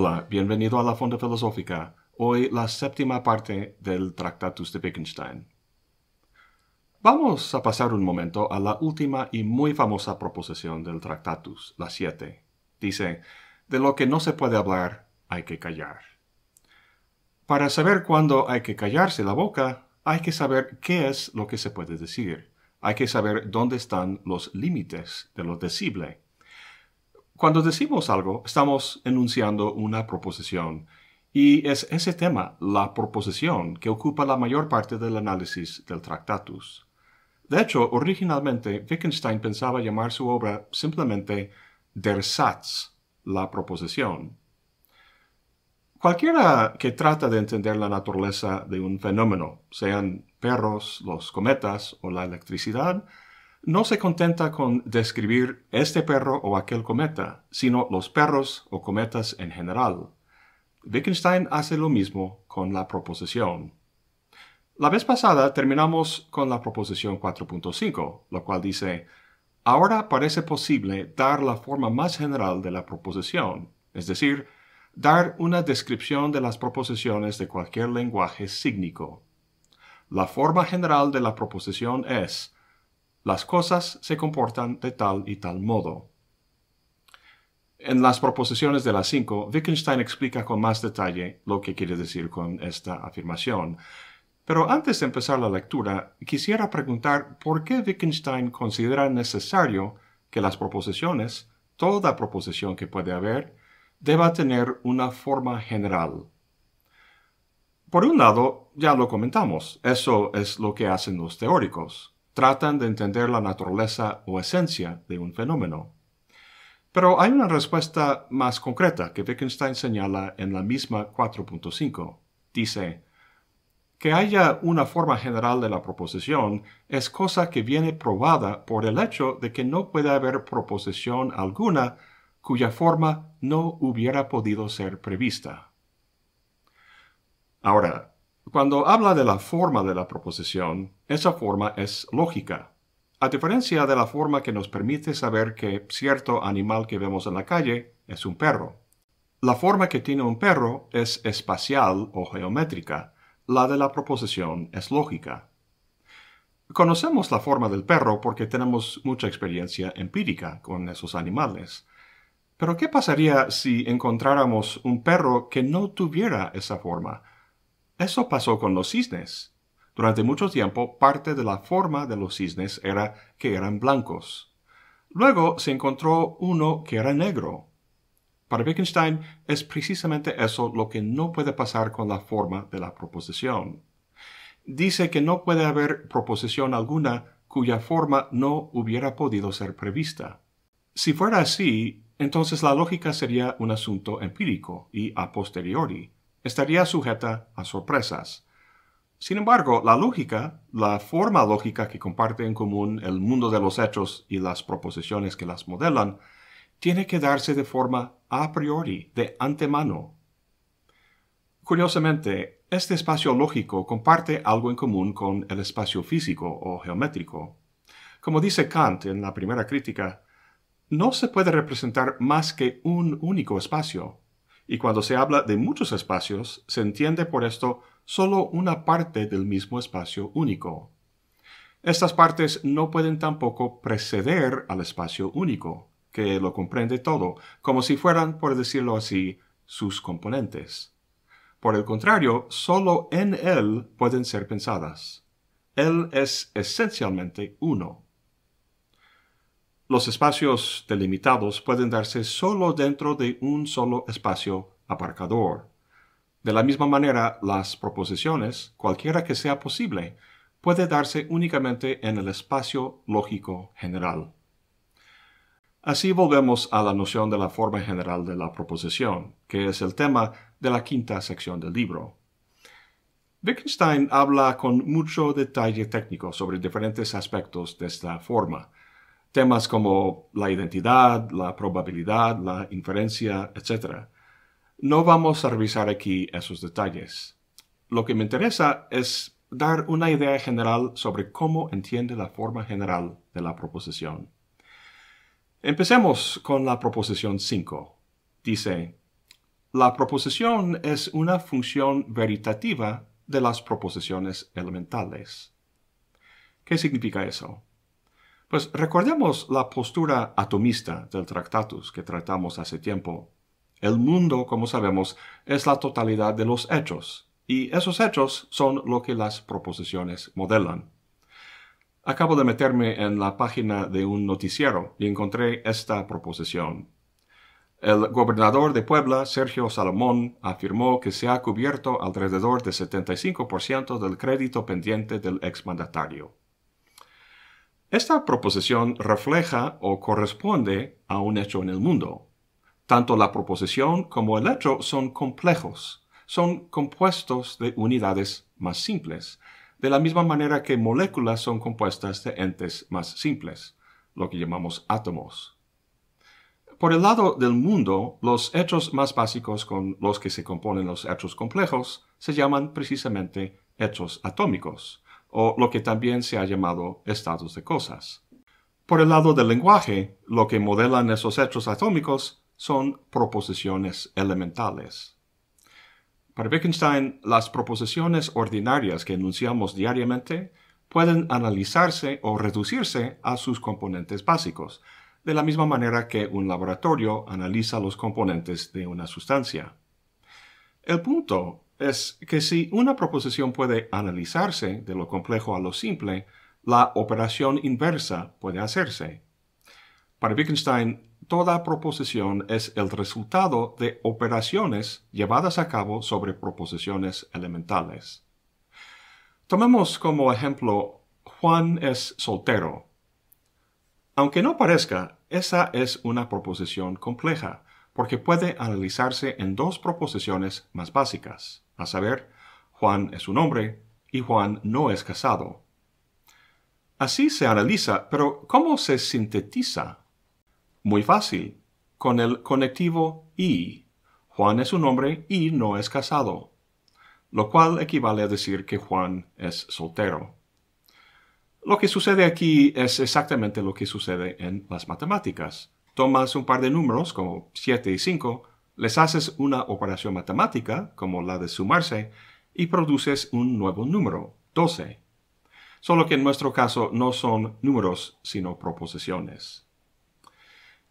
Hola, bienvenido a la Fonda Filosófica. Hoy la séptima parte del Tractatus de Wittgenstein. Vamos a pasar un momento a la última y muy famosa proposición del Tractatus, la siete. Dice, de lo que no se puede hablar, hay que callar. Para saber cuándo hay que callarse la boca, hay que saber qué es lo que se puede decir. Hay que saber dónde están los límites de lo decible cuando decimos algo, estamos enunciando una proposición. Y es ese tema, la proposición, que ocupa la mayor parte del análisis del Tractatus. De hecho, originalmente Wittgenstein pensaba llamar su obra simplemente Der Satz, la proposición. Cualquiera que trata de entender la naturaleza de un fenómeno, sean perros, los cometas o la electricidad, no se contenta con describir este perro o aquel cometa, sino los perros o cometas en general. Wittgenstein hace lo mismo con la proposición. La vez pasada terminamos con la proposición 4.5, lo cual dice, ahora parece posible dar la forma más general de la proposición, es decir, dar una descripción de las proposiciones de cualquier lenguaje sígnico. La forma general de la proposición es, las cosas se comportan de tal y tal modo. En las proposiciones de las cinco, Wittgenstein explica con más detalle lo que quiere decir con esta afirmación. Pero antes de empezar la lectura, quisiera preguntar por qué Wittgenstein considera necesario que las proposiciones, toda proposición que puede haber, deba tener una forma general. Por un lado, ya lo comentamos, eso es lo que hacen los teóricos tratan de entender la naturaleza o esencia de un fenómeno. Pero hay una respuesta más concreta que Wittgenstein señala en la misma 4.5. Dice, que haya una forma general de la proposición es cosa que viene probada por el hecho de que no puede haber proposición alguna cuya forma no hubiera podido ser prevista. Ahora, cuando habla de la forma de la proposición, esa forma es lógica. A diferencia de la forma que nos permite saber que cierto animal que vemos en la calle es un perro. La forma que tiene un perro es espacial o geométrica. La de la proposición es lógica. Conocemos la forma del perro porque tenemos mucha experiencia empírica con esos animales. Pero ¿qué pasaría si encontráramos un perro que no tuviera esa forma? Eso pasó con los cisnes. Durante mucho tiempo parte de la forma de los cisnes era que eran blancos. Luego se encontró uno que era negro. Para Wittgenstein es precisamente eso lo que no puede pasar con la forma de la proposición. Dice que no puede haber proposición alguna cuya forma no hubiera podido ser prevista. Si fuera así, entonces la lógica sería un asunto empírico y a posteriori estaría sujeta a sorpresas. Sin embargo, la lógica, la forma lógica que comparte en común el mundo de los hechos y las proposiciones que las modelan, tiene que darse de forma a priori, de antemano. Curiosamente, este espacio lógico comparte algo en común con el espacio físico o geométrico. Como dice Kant en la primera crítica, no se puede representar más que un único espacio, y cuando se habla de muchos espacios, se entiende por esto solo una parte del mismo espacio único. Estas partes no pueden tampoco preceder al espacio único, que lo comprende todo, como si fueran, por decirlo así, sus componentes. Por el contrario, solo en él pueden ser pensadas. Él es esencialmente uno. Los espacios delimitados pueden darse solo dentro de un solo espacio aparcador. De la misma manera, las proposiciones, cualquiera que sea posible, puede darse únicamente en el espacio lógico general. Así volvemos a la noción de la forma general de la proposición, que es el tema de la quinta sección del libro. Wittgenstein habla con mucho detalle técnico sobre diferentes aspectos de esta forma, temas como la identidad, la probabilidad, la inferencia, etc. No vamos a revisar aquí esos detalles. Lo que me interesa es dar una idea general sobre cómo entiende la forma general de la proposición. Empecemos con la proposición 5. Dice, la proposición es una función veritativa de las proposiciones elementales. ¿Qué significa eso? Pues recordemos la postura atomista del Tractatus que tratamos hace tiempo. El mundo, como sabemos, es la totalidad de los hechos, y esos hechos son lo que las proposiciones modelan. Acabo de meterme en la página de un noticiero y encontré esta proposición. El gobernador de Puebla, Sergio Salomón, afirmó que se ha cubierto alrededor del 75% del crédito pendiente del exmandatario. Esta proposición refleja o corresponde a un hecho en el mundo. Tanto la proposición como el hecho son complejos, son compuestos de unidades más simples, de la misma manera que moléculas son compuestas de entes más simples, lo que llamamos átomos. Por el lado del mundo, los hechos más básicos con los que se componen los hechos complejos se llaman precisamente hechos atómicos, o lo que también se ha llamado estados de cosas. Por el lado del lenguaje, lo que modelan esos hechos atómicos son proposiciones elementales. Para Wittgenstein, las proposiciones ordinarias que enunciamos diariamente pueden analizarse o reducirse a sus componentes básicos, de la misma manera que un laboratorio analiza los componentes de una sustancia. El punto es que si una proposición puede analizarse de lo complejo a lo simple, la operación inversa puede hacerse. Para Wittgenstein, toda proposición es el resultado de operaciones llevadas a cabo sobre proposiciones elementales. Tomemos como ejemplo Juan es soltero. Aunque no parezca, esa es una proposición compleja, porque puede analizarse en dos proposiciones más básicas a saber, Juan es un hombre y Juan no es casado. Así se analiza, pero ¿cómo se sintetiza? Muy fácil, con el conectivo y. Juan es un hombre y no es casado, lo cual equivale a decir que Juan es soltero. Lo que sucede aquí es exactamente lo que sucede en las matemáticas. Tomas un par de números, como 7 y 5, les haces una operación matemática, como la de sumarse, y produces un nuevo número, 12. Solo que en nuestro caso no son números, sino proposiciones.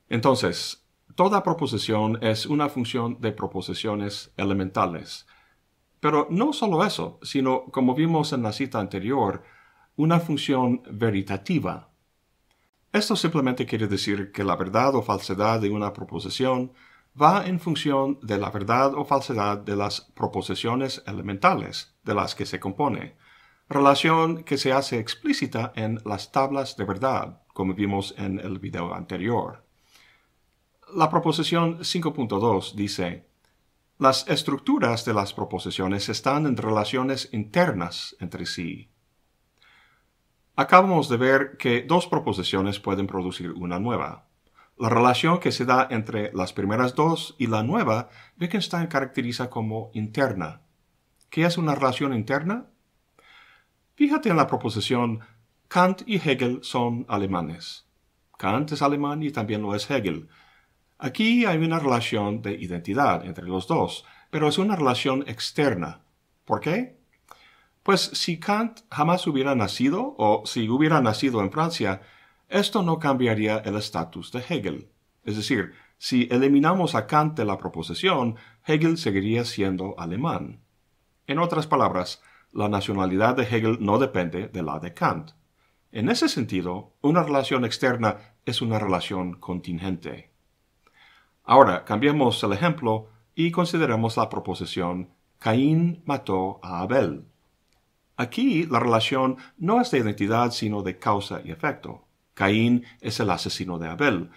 Entonces, toda proposición es una función de proposiciones elementales. Pero no solo eso, sino, como vimos en la cita anterior, una función veritativa. Esto simplemente quiere decir que la verdad o falsedad de una proposición va en función de la verdad o falsedad de las proposiciones elementales de las que se compone, relación que se hace explícita en las tablas de verdad, como vimos en el video anterior. La proposición 5.2 dice, las estructuras de las proposiciones están en relaciones internas entre sí. Acabamos de ver que dos proposiciones pueden producir una nueva. La relación que se da entre las primeras dos y la nueva, Wittgenstein caracteriza como interna. ¿Qué es una relación interna? Fíjate en la proposición Kant y Hegel son alemanes. Kant es alemán y también lo es Hegel. Aquí hay una relación de identidad entre los dos, pero es una relación externa. ¿Por qué? Pues si Kant jamás hubiera nacido, o si hubiera nacido en Francia, esto no cambiaría el estatus de Hegel. Es decir, si eliminamos a Kant de la proposición, Hegel seguiría siendo alemán. En otras palabras, la nacionalidad de Hegel no depende de la de Kant. En ese sentido, una relación externa es una relación contingente. Ahora, cambiemos el ejemplo y consideremos la proposición Caín mató a Abel. Aquí la relación no es de identidad sino de causa y efecto. Caín es el asesino de Abel.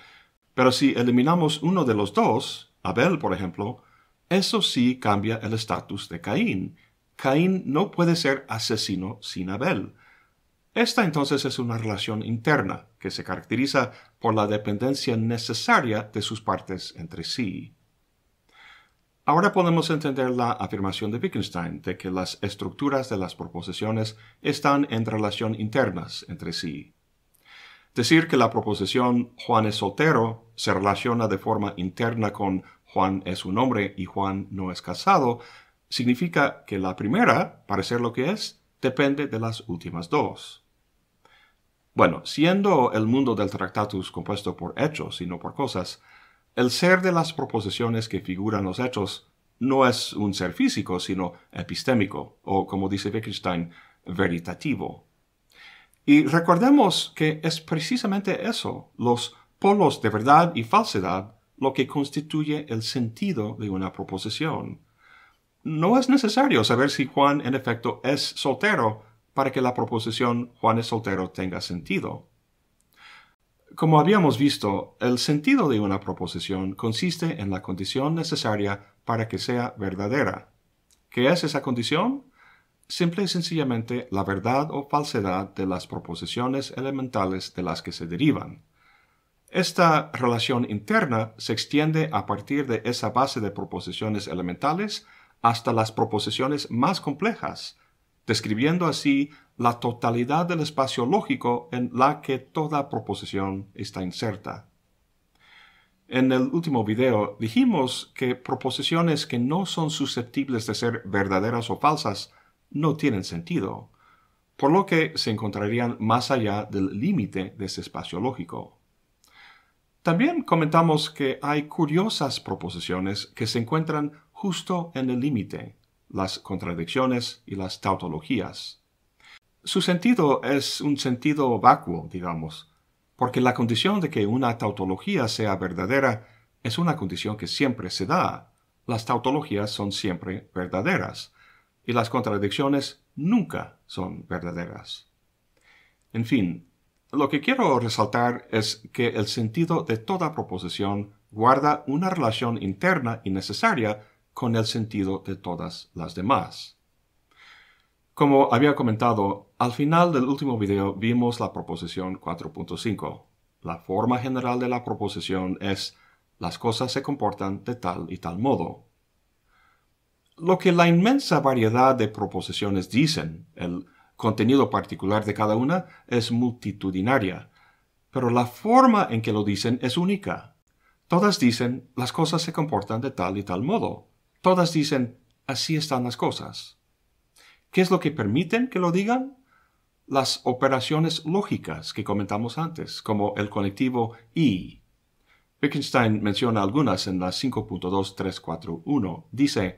Pero si eliminamos uno de los dos, Abel por ejemplo, eso sí cambia el estatus de Caín. Caín no puede ser asesino sin Abel. Esta entonces es una relación interna que se caracteriza por la dependencia necesaria de sus partes entre sí. Ahora podemos entender la afirmación de Wittgenstein de que las estructuras de las proposiciones están en relación internas entre sí. Decir que la proposición Juan es soltero se relaciona de forma interna con Juan es un hombre y Juan no es casado significa que la primera, para ser lo que es, depende de las últimas dos. Bueno, siendo el mundo del Tractatus compuesto por hechos y no por cosas, el ser de las proposiciones que figuran los hechos no es un ser físico, sino epistémico, o como dice Wittgenstein, veritativo. Y recordemos que es precisamente eso, los polos de verdad y falsedad, lo que constituye el sentido de una proposición. No es necesario saber si Juan en efecto es soltero para que la proposición Juan es soltero tenga sentido. Como habíamos visto, el sentido de una proposición consiste en la condición necesaria para que sea verdadera. ¿Qué es esa condición? simple y sencillamente la verdad o falsedad de las proposiciones elementales de las que se derivan. Esta relación interna se extiende a partir de esa base de proposiciones elementales hasta las proposiciones más complejas, describiendo así la totalidad del espacio lógico en la que toda proposición está inserta. En el último video dijimos que proposiciones que no son susceptibles de ser verdaderas o falsas no tienen sentido, por lo que se encontrarían más allá del límite de ese espacio lógico. También comentamos que hay curiosas proposiciones que se encuentran justo en el límite, las contradicciones y las tautologías. Su sentido es un sentido vacuo, digamos, porque la condición de que una tautología sea verdadera es una condición que siempre se da. Las tautologías son siempre verdaderas, y las contradicciones nunca son verdaderas. En fin, lo que quiero resaltar es que el sentido de toda proposición guarda una relación interna y necesaria con el sentido de todas las demás. Como había comentado, al final del último video vimos la proposición 4.5. La forma general de la proposición es las cosas se comportan de tal y tal modo lo que la inmensa variedad de proposiciones dicen, el contenido particular de cada una es multitudinaria, pero la forma en que lo dicen es única. Todas dicen las cosas se comportan de tal y tal modo. Todas dicen así están las cosas. ¿Qué es lo que permiten que lo digan? Las operaciones lógicas que comentamos antes, como el conectivo y. Wittgenstein menciona algunas en la 5.2341. Dice,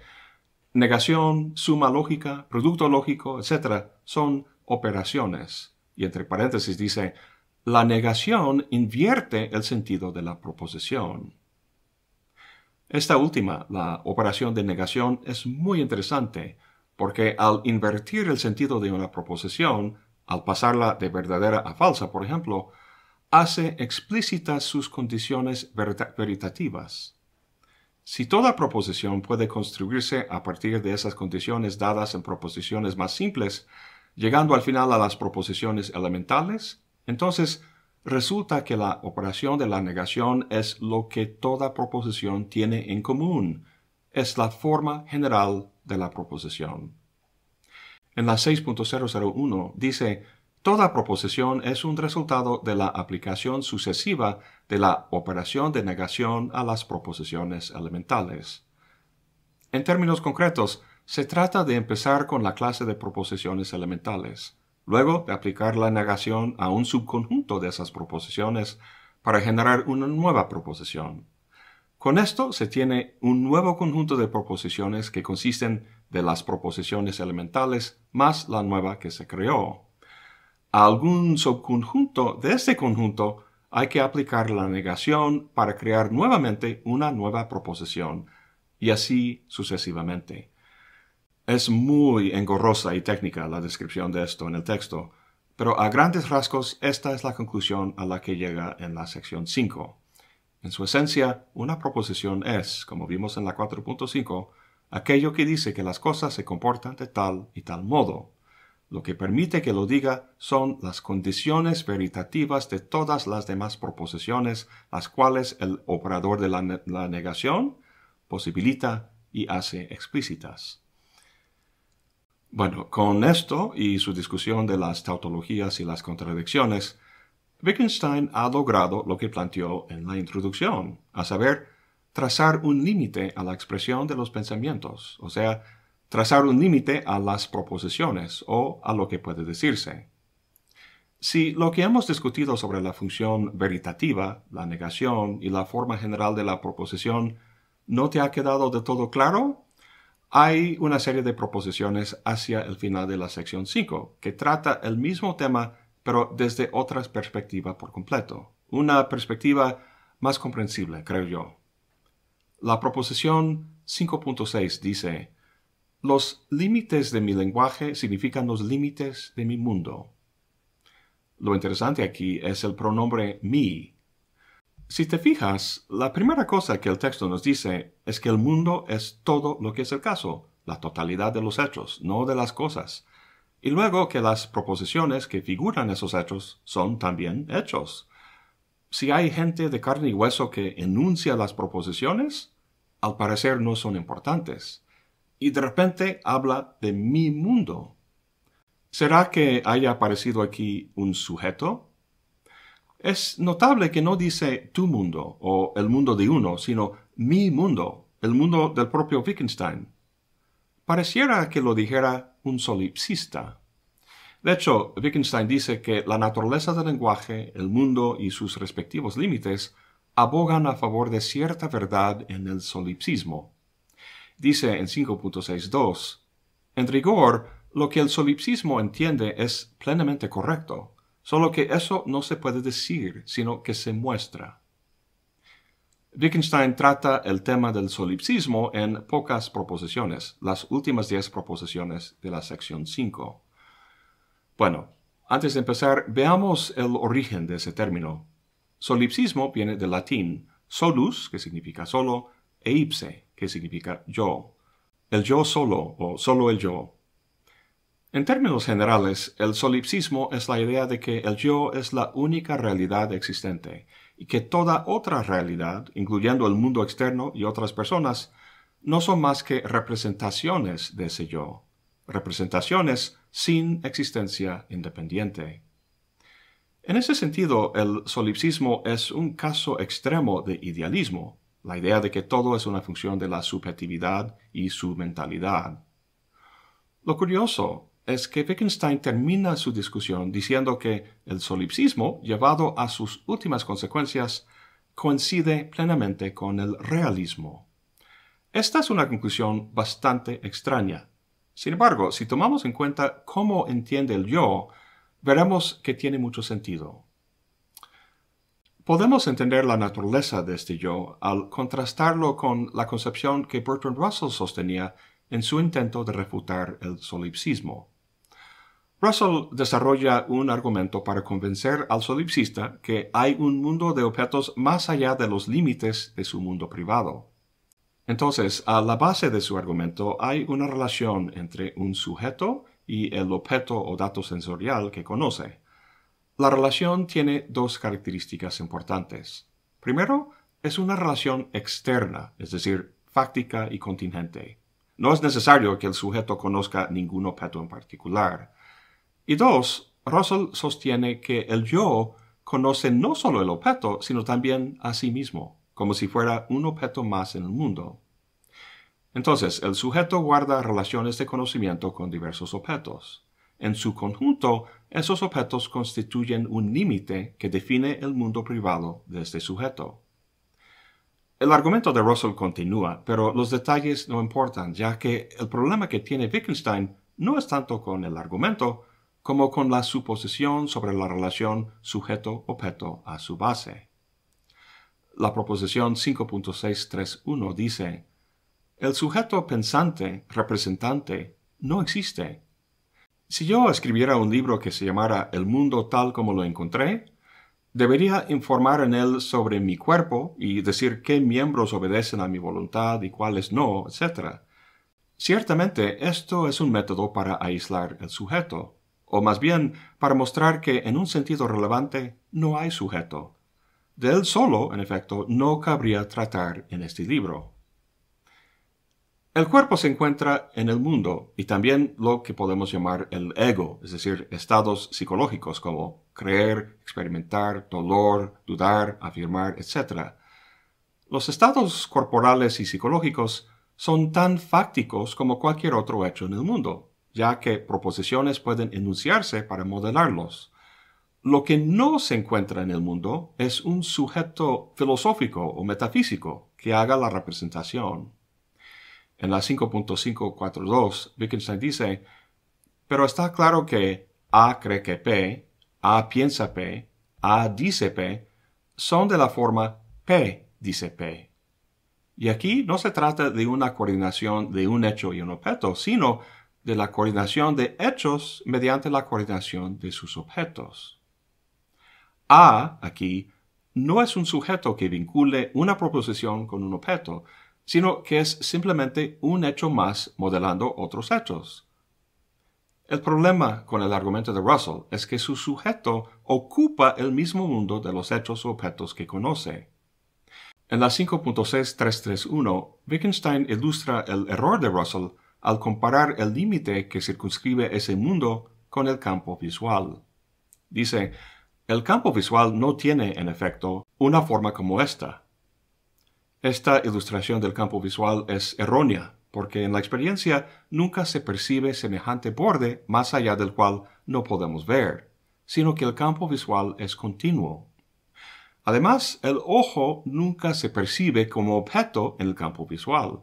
Negación, suma lógica, producto lógico, etc. son operaciones. Y entre paréntesis dice, la negación invierte el sentido de la proposición. Esta última, la operación de negación, es muy interesante porque al invertir el sentido de una proposición, al pasarla de verdadera a falsa, por ejemplo, hace explícitas sus condiciones veritativas. Si toda proposición puede construirse a partir de esas condiciones dadas en proposiciones más simples, llegando al final a las proposiciones elementales, entonces resulta que la operación de la negación es lo que toda proposición tiene en común, es la forma general de la proposición. En la 6.001 dice Toda proposición es un resultado de la aplicación sucesiva de la operación de negación a las proposiciones elementales. En términos concretos, se trata de empezar con la clase de proposiciones elementales, luego de aplicar la negación a un subconjunto de esas proposiciones para generar una nueva proposición. Con esto se tiene un nuevo conjunto de proposiciones que consisten de las proposiciones elementales más la nueva que se creó. A algún subconjunto de este conjunto hay que aplicar la negación para crear nuevamente una nueva proposición, y así sucesivamente. Es muy engorrosa y técnica la descripción de esto en el texto, pero a grandes rasgos esta es la conclusión a la que llega en la sección 5. En su esencia, una proposición es, como vimos en la 4.5, aquello que dice que las cosas se comportan de tal y tal modo. Lo que permite que lo diga son las condiciones veritativas de todas las demás proposiciones, las cuales el operador de la, negación posibilita y hace explícitas. Bueno, con esto y su discusión de las tautologías y las contradicciones, Wittgenstein ha logrado lo que planteó en la introducción, a saber, trazar un límite a la expresión de los pensamientos, o sea, trazar un límite a las proposiciones o a lo que puede decirse. Si lo que hemos discutido sobre la función veritativa, la negación y la forma general de la proposición no te ha quedado de todo claro, hay una serie de proposiciones hacia el final de la sección 5 que trata el mismo tema pero desde otra perspectiva por completo, una perspectiva más comprensible, creo yo. La proposición 5.6 dice, los límites de mi lenguaje significan los límites de mi mundo. Lo interesante aquí es el pronombre mi. Si te fijas, la primera cosa que el texto nos dice es que el mundo es todo lo que es el caso, la totalidad de los hechos, no de las cosas. Y luego que las proposiciones que figuran esos hechos son también hechos. Si hay gente de carne y hueso que enuncia las proposiciones, al parecer no son importantes y de repente habla de mi mundo. ¿Será que haya aparecido aquí un sujeto? Es notable que no dice tu mundo o el mundo de uno, sino mi mundo, el mundo del propio Wittgenstein. Pareciera que lo dijera un solipsista. De hecho, Wittgenstein dice que la naturaleza del lenguaje, el mundo y sus respectivos límites abogan a favor de cierta verdad en el solipsismo. Dice en 5.62, en rigor, lo que el solipsismo entiende es plenamente correcto, solo que eso no se puede decir, sino que se muestra. Wittgenstein trata el tema del solipsismo en pocas proposiciones, las últimas diez proposiciones de la sección 5. Bueno, antes de empezar, veamos el origen de ese término. Solipsismo viene del latín solus, que significa solo, e ipse, que significa yo, el yo solo o solo el yo. En términos generales, el solipsismo es la idea de que el yo es la única realidad existente y que toda otra realidad, incluyendo el mundo externo y otras personas, no son más que representaciones de ese yo, representaciones sin existencia independiente. En ese sentido, el solipsismo es un caso extremo de idealismo, la idea de que todo es una función de la subjetividad y su mentalidad. Lo curioso es que Wittgenstein termina su discusión diciendo que el solipsismo, llevado a sus últimas consecuencias, coincide plenamente con el realismo. Esta es una conclusión bastante extraña. Sin embargo, si tomamos en cuenta cómo entiende el yo, veremos que tiene mucho sentido. Podemos entender la naturaleza de este yo al contrastarlo con la concepción que Bertrand Russell sostenía en su intento de refutar el solipsismo. Russell desarrolla un argumento para convencer al solipsista que hay un mundo de objetos más allá de los límites de su mundo privado. Entonces, a la base de su argumento hay una relación entre un sujeto y el objeto o dato sensorial que conoce. La relación tiene dos características importantes. Primero, es una relación externa, es decir, fáctica y contingente. No es necesario que el sujeto conozca ningún objeto en particular. Y dos, Russell sostiene que el yo conoce no solo el objeto, sino también a sí mismo, como si fuera un objeto más en el mundo. Entonces, el sujeto guarda relaciones de conocimiento con diversos objetos. En su conjunto, esos objetos constituyen un límite que define el mundo privado de este sujeto. El argumento de Russell continúa, pero los detalles no importan, ya que el problema que tiene Wittgenstein no es tanto con el argumento como con la suposición sobre la relación sujeto-objeto a su base. La proposición 5.631 dice, el sujeto pensante representante no existe, si yo escribiera un libro que se llamara El mundo tal como lo encontré, debería informar en él sobre mi cuerpo y decir qué miembros obedecen a mi voluntad y cuáles no, etc. Ciertamente, esto es un método para aislar el sujeto, o más bien para mostrar que en un sentido relevante no hay sujeto. De él solo, en efecto, no cabría tratar en este libro. El cuerpo se encuentra en el mundo y también lo que podemos llamar el ego, es decir, estados psicológicos como creer, experimentar, dolor, dudar, afirmar, etc. Los estados corporales y psicológicos son tan fácticos como cualquier otro hecho en el mundo, ya que proposiciones pueden enunciarse para modelarlos. Lo que no se encuentra en el mundo es un sujeto filosófico o metafísico que haga la representación en la 5.542, Wittgenstein dice, pero está claro que A cree que P, A piensa P, A dice P, son de la forma P dice P. Y aquí no se trata de una coordinación de un hecho y un objeto, sino de la coordinación de hechos mediante la coordinación de sus objetos. A, aquí, no es un sujeto que vincule una proposición con un objeto, sino que es simplemente un hecho más modelando otros hechos. El problema con el argumento de Russell es que su sujeto ocupa el mismo mundo de los hechos o objetos que conoce. En la 5.6331, Wittgenstein ilustra el error de Russell al comparar el límite que circunscribe ese mundo con el campo visual. Dice, el campo visual no tiene, en efecto, una forma como esta, esta ilustración del campo visual es errónea, porque en la experiencia nunca se percibe semejante borde más allá del cual no podemos ver, sino que el campo visual es continuo. Además, el ojo nunca se percibe como objeto en el campo visual.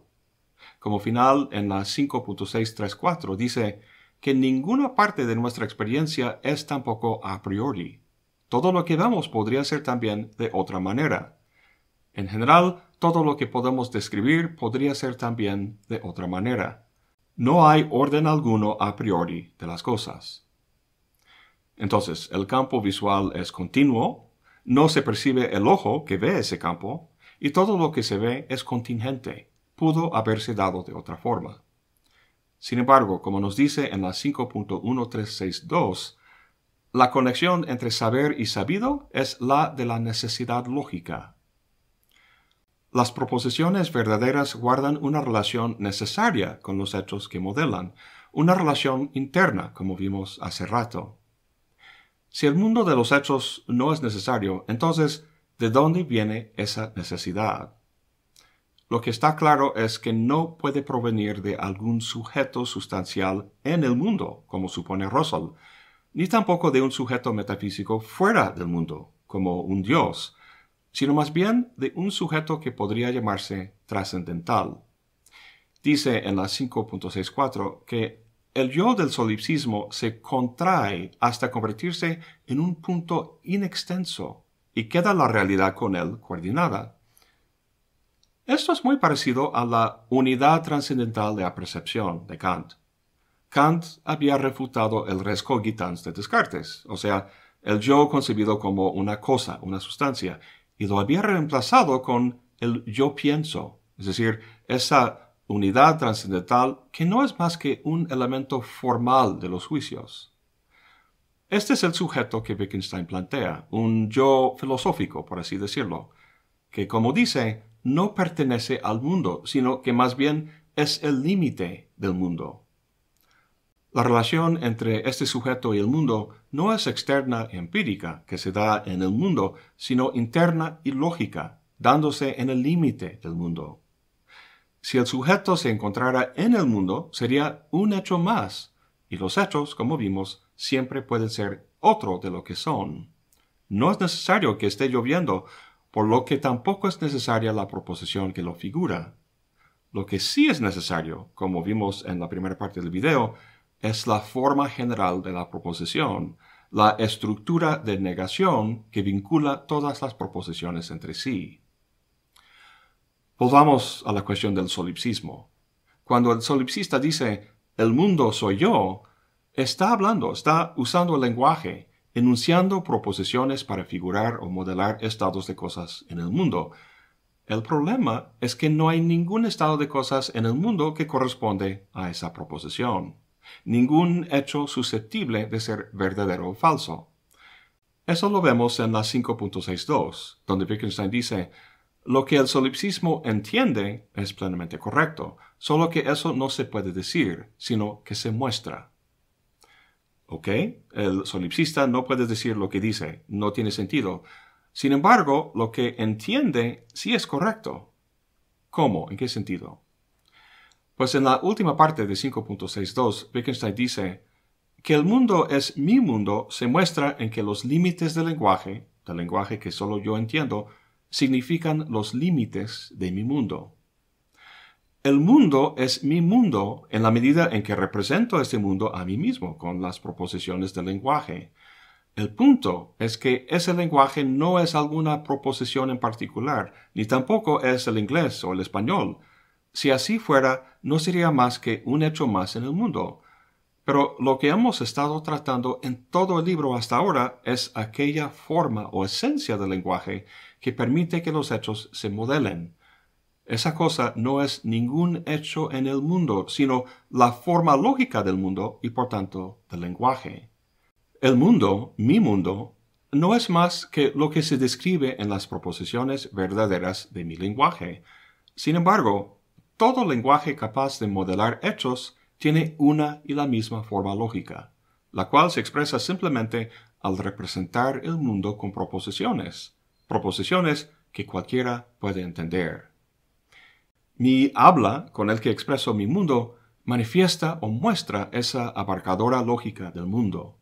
Como final, en la 5.634 dice que ninguna parte de nuestra experiencia es tampoco a priori. Todo lo que vemos podría ser también de otra manera. En general, todo lo que podemos describir podría ser también de otra manera. No hay orden alguno a priori de las cosas. Entonces, el campo visual es continuo, no se percibe el ojo que ve ese campo, y todo lo que se ve es contingente, pudo haberse dado de otra forma. Sin embargo, como nos dice en la 5.1362, la conexión entre saber y sabido es la de la necesidad lógica. Las proposiciones verdaderas guardan una relación necesaria con los hechos que modelan, una relación interna, como vimos hace rato. Si el mundo de los hechos no es necesario, entonces, ¿de dónde viene esa necesidad? Lo que está claro es que no puede provenir de algún sujeto sustancial en el mundo, como supone Russell, ni tampoco de un sujeto metafísico fuera del mundo, como un dios, sino más bien de un sujeto que podría llamarse trascendental. Dice en la 5.64 que el yo del solipsismo se contrae hasta convertirse en un punto inextenso y queda la realidad con él coordinada. Esto es muy parecido a la unidad trascendental de la percepción de Kant. Kant había refutado el res cogitans de Descartes, o sea, el yo concebido como una cosa, una sustancia, y lo había reemplazado con el yo pienso, es decir, esa unidad trascendental que no es más que un elemento formal de los juicios. Este es el sujeto que Wittgenstein plantea, un yo filosófico, por así decirlo, que como dice, no pertenece al mundo, sino que más bien es el límite del mundo. La relación entre este sujeto y el mundo no es externa y empírica que se da en el mundo, sino interna y lógica, dándose en el límite del mundo. Si el sujeto se encontrara en el mundo, sería un hecho más, y los hechos, como vimos, siempre pueden ser otro de lo que son. No es necesario que esté lloviendo, por lo que tampoco es necesaria la proposición que lo figura. Lo que sí es necesario, como vimos en la primera parte del video, es la forma general de la proposición, la estructura de negación que vincula todas las proposiciones entre sí. Volvamos a la cuestión del solipsismo. Cuando el solipsista dice el mundo soy yo, está hablando, está usando el lenguaje, enunciando proposiciones para figurar o modelar estados de cosas en el mundo. El problema es que no hay ningún estado de cosas en el mundo que corresponde a esa proposición ningún hecho susceptible de ser verdadero o falso. Eso lo vemos en la 5.62, donde Wittgenstein dice, lo que el solipsismo entiende es plenamente correcto, solo que eso no se puede decir, sino que se muestra. ¿Ok? El solipsista no puede decir lo que dice, no tiene sentido. Sin embargo, lo que entiende sí es correcto. ¿Cómo? ¿En qué sentido? Pues en la última parte de 5.62, Wittgenstein dice que el mundo es mi mundo se muestra en que los límites del lenguaje, del lenguaje que solo yo entiendo, significan los límites de mi mundo. El mundo es mi mundo en la medida en que represento este mundo a mí mismo con las proposiciones del lenguaje. El punto es que ese lenguaje no es alguna proposición en particular, ni tampoco es el inglés o el español, si así fuera, no sería más que un hecho más en el mundo. Pero lo que hemos estado tratando en todo el libro hasta ahora es aquella forma o esencia del lenguaje que permite que los hechos se modelen. Esa cosa no es ningún hecho en el mundo, sino la forma lógica del mundo y por tanto del lenguaje. El mundo, mi mundo, no es más que lo que se describe en las proposiciones verdaderas de mi lenguaje. Sin embargo, todo lenguaje capaz de modelar hechos tiene una y la misma forma lógica, la cual se expresa simplemente al representar el mundo con proposiciones, proposiciones que cualquiera puede entender. Mi habla con el que expreso mi mundo manifiesta o muestra esa abarcadora lógica del mundo.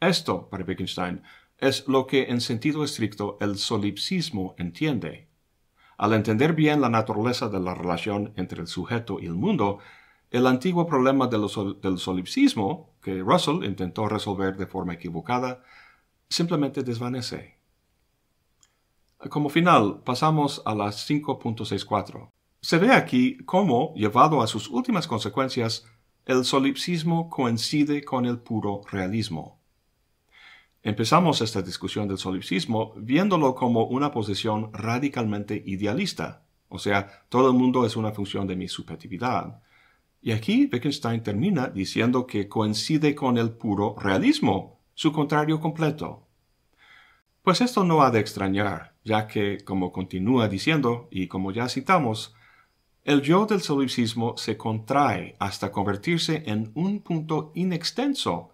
Esto, para Wittgenstein, es lo que en sentido estricto el solipsismo entiende. Al entender bien la naturaleza de la relación entre el sujeto y el mundo, el antiguo problema del, solipsismo, que Russell intentó resolver de forma equivocada, simplemente desvanece. Como final, pasamos a la 5.64. Se ve aquí cómo, llevado a sus últimas consecuencias, el solipsismo coincide con el puro realismo. Empezamos esta discusión del solipsismo viéndolo como una posición radicalmente idealista, o sea, todo el mundo es una función de mi subjetividad. Y aquí Wittgenstein termina diciendo que coincide con el puro realismo, su contrario completo. Pues esto no ha de extrañar, ya que, como continúa diciendo y como ya citamos, el yo del solipsismo se contrae hasta convertirse en un punto inextenso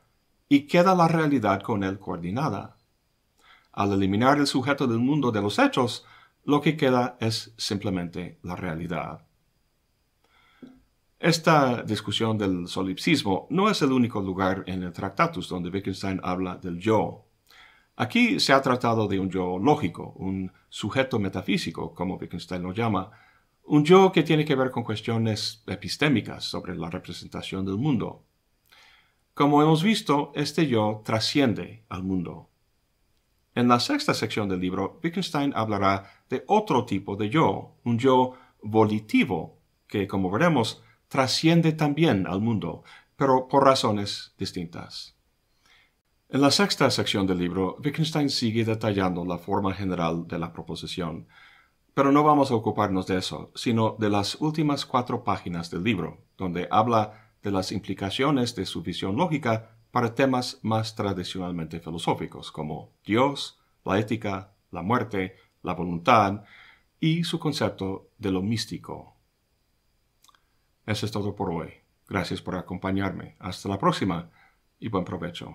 y queda la realidad con él coordinada. Al eliminar el sujeto del mundo de los hechos, lo que queda es simplemente la realidad. Esta discusión del solipsismo no es el único lugar en el Tractatus donde Wittgenstein habla del yo. Aquí se ha tratado de un yo lógico, un sujeto metafísico, como Wittgenstein lo llama, un yo que tiene que ver con cuestiones epistémicas sobre la representación del mundo. Como hemos visto, este yo trasciende al mundo. En la sexta sección del libro, Wittgenstein hablará de otro tipo de yo, un yo volitivo, que, como veremos, trasciende también al mundo, pero por razones distintas. En la sexta sección del libro, Wittgenstein sigue detallando la forma general de la proposición, pero no vamos a ocuparnos de eso, sino de las últimas cuatro páginas del libro, donde habla de las implicaciones de su visión lógica para temas más tradicionalmente filosóficos, como Dios, la ética, la muerte, la voluntad y su concepto de lo místico. Eso es todo por hoy. Gracias por acompañarme. Hasta la próxima y buen provecho.